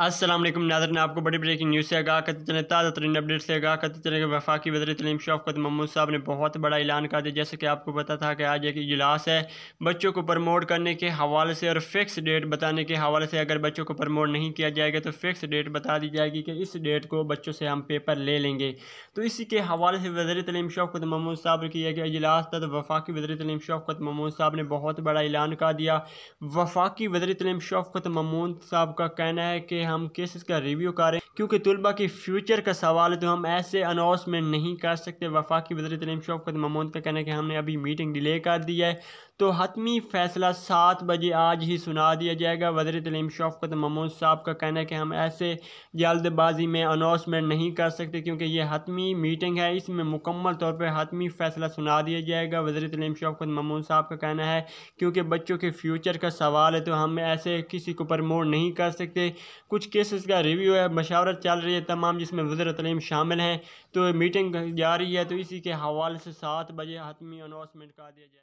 असलम ने आपको बड़ी ब्रेकिंग न्यूज़ से आगा करते चले ताज़ा तरीन अपडेट से आगा करते चले वफाकी वजर तलीम शौकत महमूद साहब ने बहुत बड़ा ऐलान कर दिया जैसे कि आपको पता था कि आज एक इजलास है बच्चों को प्रमोट करने के हवाले से और फिक्स डेट बताने के हवाले से अगर बच्चों को प्रमोट नहीं किया जाएगा तो फिक्स डेट बता दी जाएगी कि इस डेट को बच्चों से हम पेपर ले लेंगे तो इसी के हवाले से वजर तलीम शौकत महमूद साहब की एक इजलास था तो वफाक वजर तलीम शौकत महमूद साहब ने बहुत बड़ा ऐलान कर दिया वफाक वजर तलीम शौकत महमूद साहब का कहना है कि लिए हम केसेस का रिव्यू करें क्योंकि तलबा के फ्यूचर का सवाल है तो हम ऐसे अनाउंसमेंट नहीं कर सकते वफाकी वजी तलीम शौकत तो महमूद का कहना है कि हमने अभी मीटिंग डिले कर दी है तो हतमी फैसला सात बजे आज ही सुना दिया जाएगा वजर तलीम शौकत तो महमूद साहब का कहना है कि हम ऐसे जल्दबाजी में अनाउंसमेंट नहीं कर सकते क्योंकि ये हतमी मीटिंग है इसमें मुकम्मल तौर पर हतमी फैसला सुना दिया जाएगा वजर तलीम शौकत तो महमूद साहब का कहना है क्योंकि बच्चों के फ्यूचर का सवाल है तो हम ऐसे किसी को प्रमोट नहीं कर सकते कुछ केसेस का रिव्यू है मशावरत चल रही है तमाम जिसमें वजर तलीम शामिल हैं तो मीटिंग जारी है तो इसी के हवाले से सात बजे हतमी अनाउंसमेंट कर दिया जाएगा